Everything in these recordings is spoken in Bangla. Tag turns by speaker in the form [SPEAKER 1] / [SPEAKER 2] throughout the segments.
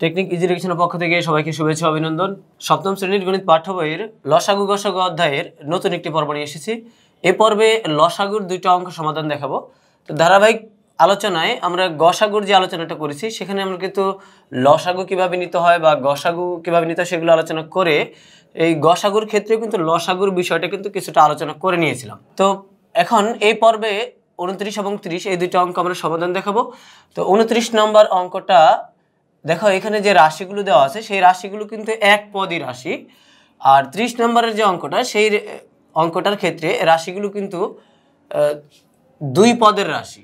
[SPEAKER 1] টেকনিক ইজি পক্ষ থেকে সবাইকে শুভেচ্ছা অভিনন্দন সপ্তম শ্রেণীর গণিত পাঠ্য বইয়ের লসাগু গসাগু অধ্যায়ের নতুন একটি পর্ব নিয়ে এসেছি এ পর্বে লসাগুর দুইটা অঙ্ক সমাধান দেখাবো তো ধারাবাহিক আলোচনায় আমরা গসাগুর যে আলোচনাটা করেছি সেখানে আমরা কিন্তু লসাগু কীভাবে নিতে হয় বা গসাগু কীভাবে নিতে হয় সেগুলো আলোচনা করে এই গসাগুর ক্ষেত্রে কিন্তু লসাগুর বিষয়টা কিন্তু কিছুটা আলোচনা করে নিয়েছিলাম তো এখন এই পর্বে উনত্রিশ এবং ত্রিশ এই দুটো অঙ্ক আমরা সমাধান দেখাবো তো উনত্রিশ নম্বর অঙ্কটা দেখো এখানে যে রাশিগুলো দেওয়া আছে সেই রাশিগুলো কিন্তু এক পদই রাশি আর ত্রিশ নম্বরের যে অঙ্কটা সেই অঙ্কটার ক্ষেত্রে রাশিগুলো কিন্তু দুই পদের রাশি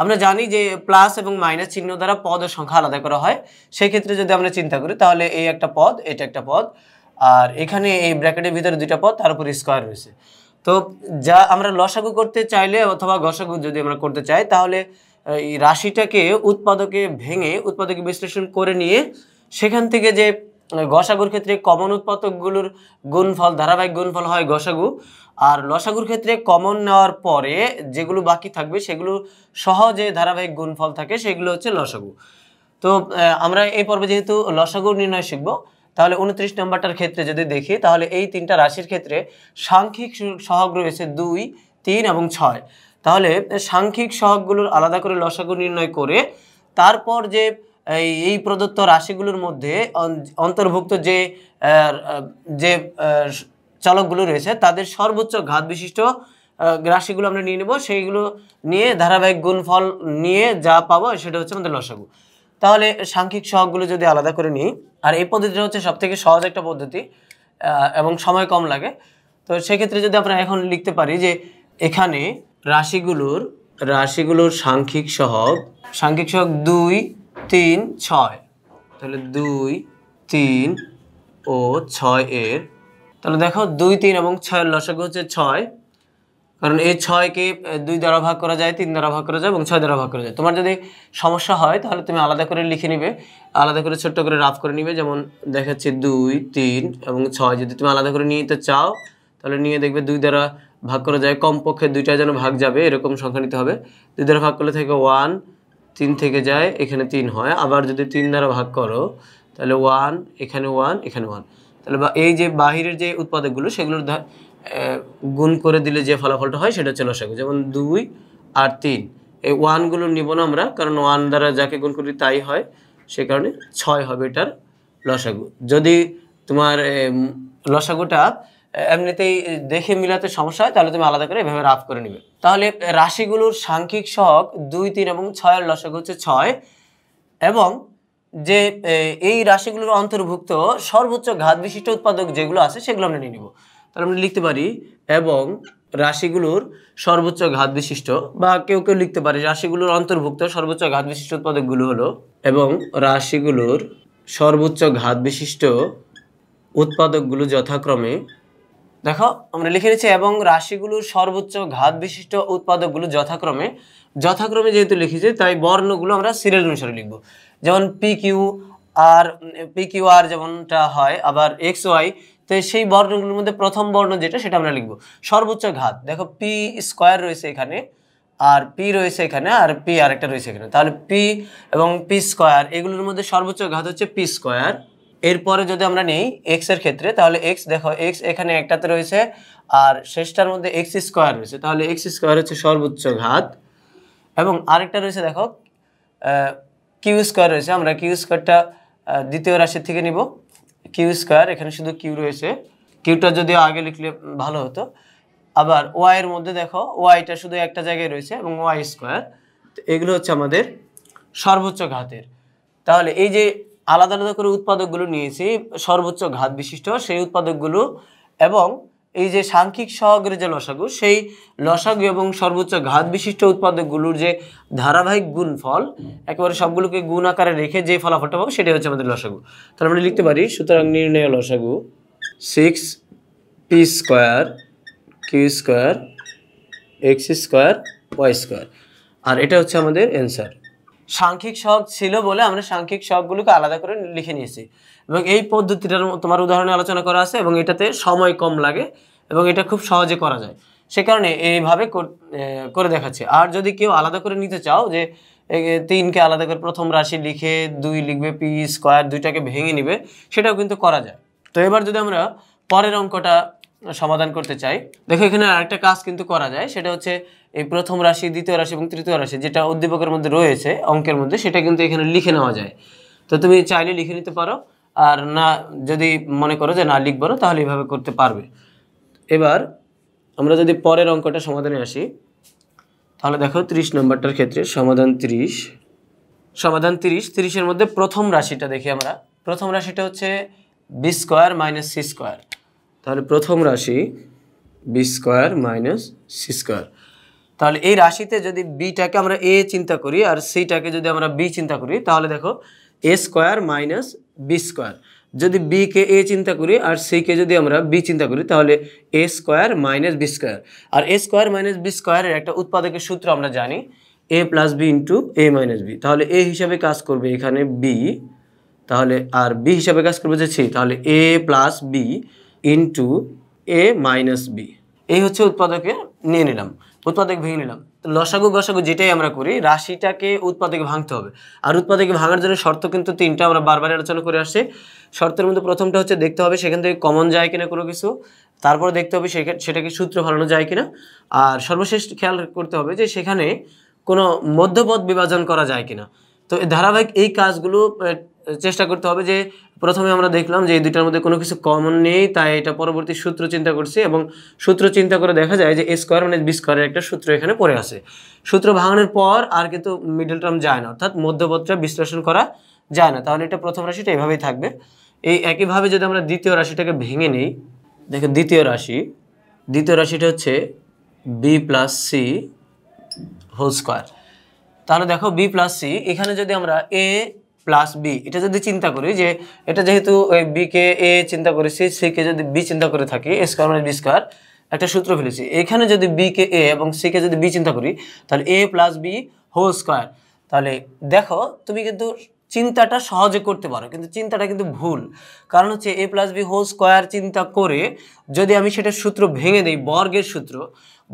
[SPEAKER 1] আমরা জানি যে প্লাস এবং মাইনাস চিহ্ন দ্বারা পদ সংখ্যা আলাদা করা হয় সেই ক্ষেত্রে যদি আমরা চিন্তা করি তাহলে এই একটা পদ এটা একটা পদ আর এখানে এই ব্র্যাকেটের ভিতরে দুইটা পদ তার উপর স্কোয়ার রয়েছে তো যা আমরা লসাগু করতে চাইলে অথবা গসাগু যদি আমরা করতে চাই তাহলে এই রাশিটাকে উৎপাদকে ভেঙে উৎপাদকে বিশ্লেষণ করে নিয়ে সেখান থেকে যে গসাগুর ক্ষেত্রে কমন উৎপাদকগুলোর গুণফল ধারাবাহিক গুণফল হয় গসাগু আর লসাগুর ক্ষেত্রে কমন নেওয়ার পরে যেগুলো বাকি থাকবে সেগুলো সহজে ধারাবাহিক গুণফল থাকে সেগুলো হচ্ছে লসাগু তো আমরা এই পর্বে যেহেতু লসাগু নির্ণয় শিখব তাহলে উনত্রিশ নম্বরটার ক্ষেত্রে যদি দেখি তাহলে এই তিনটা রাশির ক্ষেত্রে সাংখ্যিক সহগ রয়েছে দুই তিন এবং ছয় তাহলে সাংখ্যিক সহগগুলোর আলাদা করে লসাগু নির্ণয় করে তারপর যে এই প্রদত্ত রাশিগুলোর মধ্যে অন্তর্ভুক্ত যে যে চালকগুলো রয়েছে তাদের সর্বোচ্চ ঘাত বিশিষ্ট রাশিগুলো আমরা নিয়ে নেব সেইগুলো নিয়ে ধারাবাহিক গুণফল নিয়ে যা পাবো সেটা হচ্ছে আমাদের লসাগু তাহলে সাংখ্যিক সহগগুলো যদি আলাদা করে নিই আর এই পদ্ধতিটা হচ্ছে সবথেকে সহজ একটা পদ্ধতি এবং সময় কম লাগে তো সেক্ষেত্রে যদি আমরা এখন লিখতে পারি যে এখানে রাশিগুলোর রাশিগুলোর সাংখ্যিক সহগ সাংখ্যিক সহগ দুই তিন ছয় তাহলে দুই তিন ও ছয় এর তাহলে দেখো দুই তিন এবং ছয়ের লসক হচ্ছে ছয় কারণ এই ছয়কে দুই দ্বারা ভাগ করা যায় তিন দ্বারা ভাগ করা যায় এবং ছয় দ্বারা ভাগ করা যায় তোমার যদি সমস্যা হয় তাহলে তুমি আলাদা করে লিখে নিবে আলাদা করে ছোট্ট করে রাফ করে নিবে যেমন দেখাচ্ছে দুই তিন এবং ছয় যদি তুমি আলাদা করে নিয়ে তো চাও তাহলে নিয়ে দেখবে দুই দ্বারা ভাগ করা যায় কমপক্ষে দুইটা যেন ভাগ যাবে এরকম সংখ্যা নিতে হবে দুই দ্বারা ভাগ করলে থেকে ওয়ান তিন থেকে যায় এখানে তিন হয় আবার যদি তিন দ্বারা ভাগ করো তাহলে ওয়ান এখানে ওয়ান এখানে ওয়ান তাহলে এই যে বাহিরের যে উৎপাদকগুলো সেগুলোর গুণ করে দিলে যে ফলাফলটা হয় সেটা হচ্ছে লসাগু যেমন দুই আর তিন এই ওয়ানগুলো নিব না আমরা কারণ ওয়ান দ্বারা যাকে গুণ করি তাই হয় সে কারণে ছয় হবে এটার লসাগু যদি তোমার লসাগুটা এমনিতেই দেখে মিলাতে সমস্যা হয় তাহলে তুমি আলাদা করে এভাবে রাফ করে নিবে তাহলে রাশিগুলোর সাংখ্যিক সহক দুই তিন এবং ছয়ের লসক হচ্ছে ছয় এবং যে এই রাশিগুলোর অন্তর্ভুক্ত সর্বোচ্চ ঘাত বিশিষ্ট উৎপাদক যেগুলো আছে সেগুলো আমরা নিয়ে নিব তাহলে আমরা লিখতে পারি এবং রাশিগুলোর সর্বোচ্চ ঘাত বিশিষ্ট বা কেউ কেউ লিখতে পারে রাশিগুলোর অন্তর্ভুক্ত সর্বোচ্চ ঘাত বিশিষ্ট উৎপাদকগুলো হলো এবং রাশিগুলোর সর্বোচ্চ ঘাত বিশিষ্ট উৎপাদকগুলো যথাক্রমে দেখো আমরা লিখে নিচ্ছি এবং রাশিগুলোর সর্বোচ্চ ঘাত বিশিষ্ট উৎপাদকগুলো যথাক্রমে যথাক্রমে যেহেতু লিখেছি তাই বর্ণগুলো আমরা সিরিয়াল অনুসারে লিখব যেমন P Q R P Q R যেমনটা হয় আবার এক্স ওয়াই তো সেই বর্ণগুলোর মধ্যে প্রথম বর্ণ যেটা সেটা আমরা লিখব সর্বোচ্চ ঘাত দেখো পি স্কোয়ার রয়েছে এখানে আর পি রয়েছে এখানে আর পি আরেকটা রয়েছে এখানে তাহলে পি এবং পি স্কোয়ার এগুলোর মধ্যে সর্বোচ্চ ঘাত হচ্ছে পি স্কোয়ার এরপরে যদি আমরা নেই এক্স এর ক্ষেত্রে তাহলে এক্স দেখো এক্স এখানে একটাতে রয়েছে আর শেষটার মধ্যে এক্স স্কোয়ার রয়েছে তাহলে এক্স স্কোয়ার হচ্ছে সর্বোচ্চ ঘাত এবং আরেকটা রয়েছে দেখো কিউ স্কোয়ার রয়েছে আমরা কিউ স্কোয়ারটা দ্বিতীয় রাশির থেকে নিব কিউ স্কোয়ার এখানে শুধু কিউ রয়েছে কিউটা যদি আগে লিখলে ভালো হতো আবার ওয়াইয়ের মধ্যে দেখো ওয়াইটা শুধু একটা জায়গায় রয়েছে এবং ওয়াই স্কোয়ার তো এগুলো হচ্ছে আমাদের সর্বোচ্চ ঘাতের তাহলে এই যে আলাদা আলাদা করে উৎপাদকগুলো নিয়েছি সর্বোচ্চ ঘাত বিশিষ্ট সেই উৎপাদকগুলো এবং এই যে সাংখ্যিক সহগের যে লসাগু সেই লসাগু এবং সর্বোচ্চ ঘাত বিশিষ্ট উৎপাদকগুলোর যে ধারাবাহিক গুণ ফল একেবারে সবগুলোকে গুণ আকারে রেখে যে ফলাফলটা পাবো সেটাই হচ্ছে আমাদের লসাগু তাহলে আমরা লিখতে পারি সুতরাং নির্ণয় লসাগু six P square Q square X square Y square আর এটা হচ্ছে আমাদের অ্যান্সার সাংখ্যিক শখ ছিল বলে আমরা সাংখ্যিক শখগুলোকে আলাদা করে লিখে নিয়েছি এবং এই পদ্ধতিটার তোমার উদাহরণে আলোচনা করা আছে এবং এটাতে সময় কম লাগে এবং এটা খুব সহজে করা যায় সে কারণে এইভাবে করে দেখাচ্ছে আর যদি কেউ আলাদা করে নিতে চাও যে তিনকে আলাদা করে প্রথম রাশি লিখে দুই লিখবে পি স্কোয়ার দুইটাকে ভেঙে নিবে সেটাও কিন্তু করা যায় তো এবার যদি আমরা পরের অঙ্কটা সমাধান করতে চাই দেখো এখানে আরেকটা কাজ কিন্তু করা যায় সেটা হচ্ছে এই প্রথম রাশি দ্বিতীয় রাশি এবং তৃতীয় রাশি যেটা উদ্দীপকের মধ্যে রয়েছে অঙ্কের মধ্যে সেটা কিন্তু এখানে লিখে নেওয়া যায় তো তুমি চাইলে লিখে নিতে পারো আর না যদি মনে করো যে না লিখবো না তাহলে এইভাবে করতে পারবে এবার আমরা যদি পরের অঙ্কটা সমাধানে আসি তাহলে দেখো ত্রিশ নম্বরটার ক্ষেত্রে সমাধান ত্রিশ সমাধান ত্রিশ ত্রিশের মধ্যে প্রথম রাশিটা দেখি আমরা প্রথম রাশিটা হচ্ছে B square minus C square তাহলে প্রথম রাশি B square minus C square তাহলে এই রাশিতে যদি বিটাকে আমরা এ চিন্তা করি আর সিটাকে যদি আমরা বি চিন্তা করি তাহলে দেখো A square minus B square যদি বিকে এ চিন্তা করি আর সিকে যদি আমরা বি চিন্তা করি তাহলে A square minus B square আর এ স্কোয়ার মাইনাস বি স্কোয়ারের একটা উৎপাদকের সূত্র আমরা জানি A plus B into A minus B তাহলে এ হিসাবে কাজ করবে এখানে বি তাহলে আর বি হিসাবে কাজ করবে যে সি তাহলে A plus B into A minus B এই হচ্ছে উৎপাদকে নিয়ে নিলাম উৎপাদক ভেঙে নিলাম লসাগু গসাগু যেটাই আমরা করি রাশিটাকে উৎপাদকে ভাঙতে হবে আর উৎপাদকে ভাঙার জন্য শর্ত কিন্তু তিনটা আমরা বারবার আলোচনা করে আসছি শর্তের মধ্যে প্রথমটা হচ্ছে দেখতে হবে সেখান থেকে কমন যায় কিনা কোনো কিছু তারপরে দেখতে হবে সেটাকে সূত্র হারানো যায় কিনা আর সর্বশেষ খেয়াল করতে হবে যে সেখানে কোনো মধ্যপথ বিভাজন করা যায় কিনা তো ধারাবাহিক এই কাজগুলো চেষ্টা করতে হবে যে প্রথমে আমরা দেখলাম যে এই দুইটার মধ্যে কোনো কিছু কমন নেই তাই এটা পরবর্তী সূত্র চিন্তা করছি এবং সূত্র চিন্তা করে দেখা যায় যে এ স্কোয়ার মানে বি স্কোয়ারের একটা সূত্র এখানে পড়ে আছে সূত্র ভাঙানোর পর আর কিন্তু মিডল টার্ম যায় না অর্থাৎ মধ্যপত্র বিশ্লেষণ করা যায় না তাহলে এটা প্রথম রাশিটা এভাবেই থাকবে এই একইভাবে যদি আমরা দ্বিতীয় রাশিটাকে ভেঙে নিই দেখো দ্বিতীয় রাশি দ্বিতীয় রাশিটা হচ্ছে B plus C whole square তাহলে দেখো বি প্লাস সি এখানে যদি আমরা এ প্লাস বি এটা যদি চিন্তা করি যে এটা যেহেতু বি কে এ চিন্তা করেছি সিকে যদি বি চিন্তা করে থাকি এ স্কোয়ার মানে বি স্কোয়ার একটা সূত্র ফেলেছি এখানে যদি বি কে এ এবং সিকে যদি বি চিন্তা করি তাহলে A plus B whole square তাহলে দেখো তুমি কিন্তু চিন্তাটা সহজে করতে পারো কিন্তু চিন্তাটা কিন্তু ভুল কারণ হচ্ছে A plus B whole square চিন্তা করে যদি আমি সেটা সূত্র ভেঙে দিই বর্গের সূত্র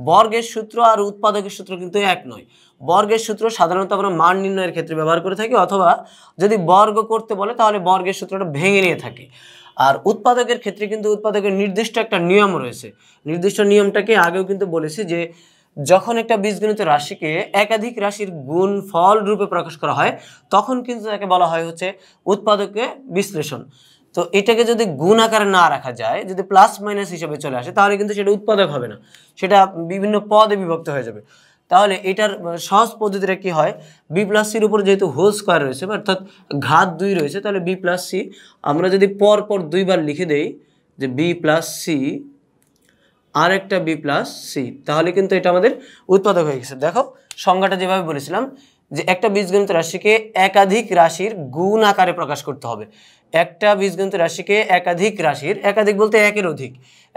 [SPEAKER 1] বর্গের সূত্র আর উৎপাদকের সূত্র কিন্তু এক নয় বর্গের সূত্র সাধারণত আমরা মান নির্ণয়ের ক্ষেত্রে ব্যবহার করে থাকি অথবা যদি বর্গ করতে বলে তাহলে বর্গের সূত্রটা ভেঙে নিয়ে থাকি আর উৎপাদকের ক্ষেত্রে কিন্তু উৎপাদকের নির্দিষ্ট একটা নিয়ম রয়েছে নির্দিষ্ট নিয়মটাকে আগেও কিন্তু বলেছি যে যখন একটা বীজগণিত রাশিকে একাধিক রাশির গুণ ফল রূপে প্রকাশ করা হয় তখন কিন্তু তাকে বলা হয় হচ্ছে উৎপাদকে বিশ্লেষণ তো এটাকে যদি গুণ আকারে না রাখা যায় যদি প্লাস মাইনাস হিসেবে চলে আসে তাহলে কিন্তু সেটা উৎপাদক হবে না সেটা বিভিন্ন পদে বিভক্ত হয়ে যাবে তাহলে এটার সহজ পদ্ধতিটা কি হয় বি প্লাস সির উপর যেহেতু হোল স্কোয়ার রয়েছে অর্থাৎ ঘাত দুই রয়েছে তাহলে বি প্লাস সি আমরা যদি পর পর দুইবার লিখে দেই যে বি প্লাস সি আর একটা বি প্লাস সি তাহলে কিন্তু এটা আমাদের উৎপাদক হয়ে গেছে দেখো সংজ্ঞাটা যেভাবে বলেছিলাম যে একটা বীজগণিত রাশিকে একাধিক রাশির গুণ আকারে প্রকাশ করতে হবে একটা বীজগণিত রাশিকে একাধিক রাশির একাধিক বলতে একের অধিক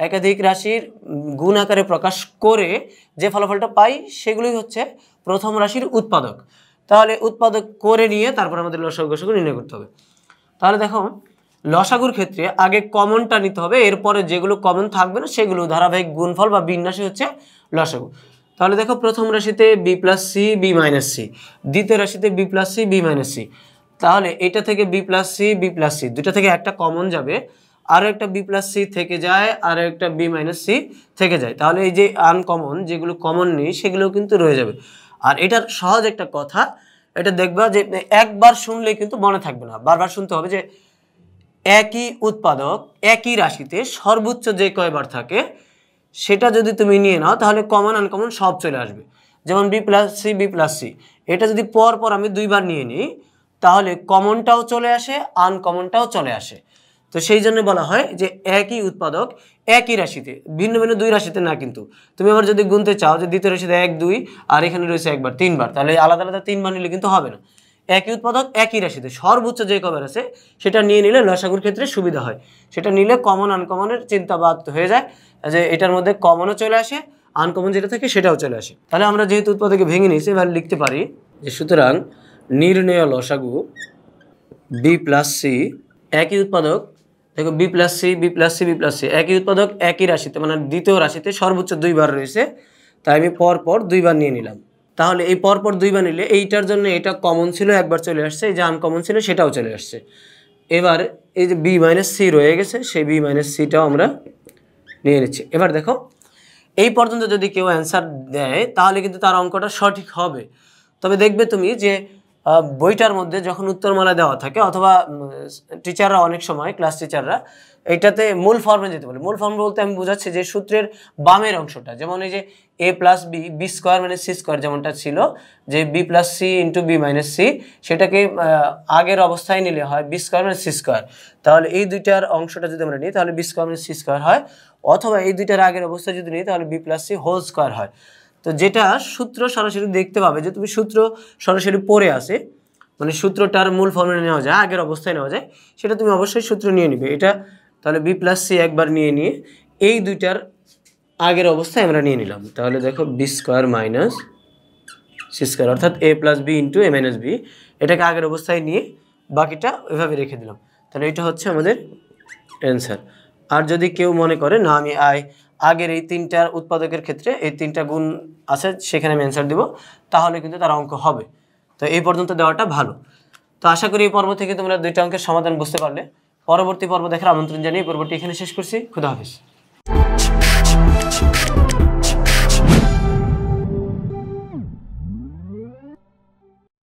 [SPEAKER 1] একাধিক রাশির গুণ আকারে প্রকাশ করে যে ফলাফলটা পাই সেগুলোই হচ্ছে প্রথম রাশির উৎপাদক তাহলে উৎপাদক করে নিয়ে তারপর আমাদের লসাগু লসাগু নির্ণয় করতে হবে তাহলে দেখো লসাগুর ক্ষেত্রে আগে কমনটা নিতে হবে এরপরে যেগুলো কমন থাকবে না সেগুলো ধারাবাহিক গুণফল বা বিন্যাসই হচ্ছে লসাগু তাহলে দেখো প্রথম রাশিতে B plus C B minus C দ্বিতীয় রাশিতে B plus C B minus C তাহলে এটা থেকে B plus C B plus C দুটা থেকে একটা কমন যাবে আরও একটা বি প্লাস সি থেকে যায় আর একটা বি মাইনাস সি থেকে যায় তাহলে এই যে আনকমন যেগুলো কমন নেই সেগুলো কিন্তু রয়ে যাবে আর এটার সহজ একটা কথা এটা দেখবা যে একবার শুনলে কিন্তু মনে থাকবে না বারবার শুনতে হবে যে একই উৎপাদক একই রাশিতে সর্বোচ্চ যে কয়বার থাকে সেটা যদি তুমি নিয়ে নাও তাহলে কমন আনকমন সব চলে আসবে যেমন B plus C B plus C এটা যদি পর পর আমি দুইবার নিয়ে নিই তাহলে কমনটাও চলে আসে আনকমনটাও চলে আসে তো সেই জন্য বলা হয় যে একই উৎপাদক একই রাশিতে ভিন্ন ভিন্ন দুই রাশিতে না কিন্তু তুমি আবার যদি গুনতে চাও যে দ্বিতীয় রাশিতে এক দুই আর এখানে রয়েছে একবার তিনবার তাহলে আলাদা আলাদা তিনবার নিলে কিন্তু হবে না একই উৎপাদক একই রাশিতে সর্বোচ্চ যে কবার আছে সেটা নিয়ে নিলে লসাগুর ক্ষেত্রে সুবিধা হয় সেটা নিলে কমন আনকমনের চিন্তা বাদ হয়ে যায় যে এটার মধ্যে কমনও চলে আসে আনকমন যেটা থাকে সেটাও চলে আসে তাহলে আমরা যেহেতু উৎপাদকে ভেঙে নিয়েছি এবার লিখতে পারি যে সুতরাং নির্ণয় লসাগু বি প্লাস সি একই উৎপাদক দেখো B plus C B plus C B plus C একই উৎপাদক একই রাশিতে মানে দ্বিতীয় রাশিতে সর্বোচ্চ দুইবার রয়েছে তাই আমি পরপর দুইবার নিয়ে নিলাম তাহলে এই পরপর দুইবার নিলে এইটার জন্য এটা কমন ছিল একবার চলে আসছে এই যে আনকমন ছিল সেটাও চলে আসছে এবার এই যে বি মাইনাস সি রয়ে গেছে সেই বি মাইনাস সিটাও আমরা নিয়ে নিচ্ছে এবার দেখো এই পর্যন্ত যদি কেউ অ্যান্সার দেয় তাহলে কিন্তু তার অঙ্কটা সঠিক হবে তবে দেখবে তুমি যে বইটার মধ্যে যখন উত্তরমালা দেওয়া থাকে অথবা টিচাররা অনেক সময় ক্লাস টিচাররা এটাতে মূল ফর্মে যেতে বলে মূল ফর্ম বলতে আমি বোঝাচ্ছি যে সূত্রের বামের অংশটা যেমন এই যে A plus B B square মানে সি স্কোয়ার যেমনটা ছিল যে B plus C into B minus C সেটাকে আগের অবস্থায় নিলে হয় বি স্কোয়ার মানে সি স্কোয়ার তাহলে এই দুইটার অংশটা যদি আমরা নিই তাহলে B square minus C square হয় অথবা এই দুইটার আগের অবস্থায় যদি নিই তাহলে B plus C whole square হয় তো যেটা সূত্র সরাসরি দেখতে পাবে যে তুমি সূত্র সরাসরি পড়ে আসে মানে সূত্রটার মূল ফর্মে নেওয়া যায় আগের অবস্থায় নেওয়া যায় সেটা তুমি অবশ্যই সূত্র নিয়ে নিবে এটা তাহলে বি প্লাস সি একবার নিয়ে নিয়ে এই দুইটার আগের অবস্থায় আমরা নিয়ে নিলাম তাহলে দেখো B square minus C square অর্থাৎ A plus B into A minus B এটাকে আগের অবস্থায় নিয়ে বাকিটা ওইভাবে রেখে দিলাম তাহলে এটা হচ্ছে আমাদের অ্যান্সার আর যদি কেউ মনে করে না আমি আয় আগের এই তিনটার উৎপাদকের ক্ষেত্রে এই তিনটা গুণ আছে সেখানে আমি অ্যান্সার দিব তাহলে কিন্তু তার অঙ্ক হবে তো এই পর্যন্ত দেওয়াটা ভালো তো আশা করি এই পর্ব থেকে তোমরা দুইটা অঙ্কের সমাধান বুঝতে পারলে পরবর্তী পর্ব দেখার আমন্ত্রণ জানিয়ে পর্বটি এখানে শেষ করছি খুদা হাফিজ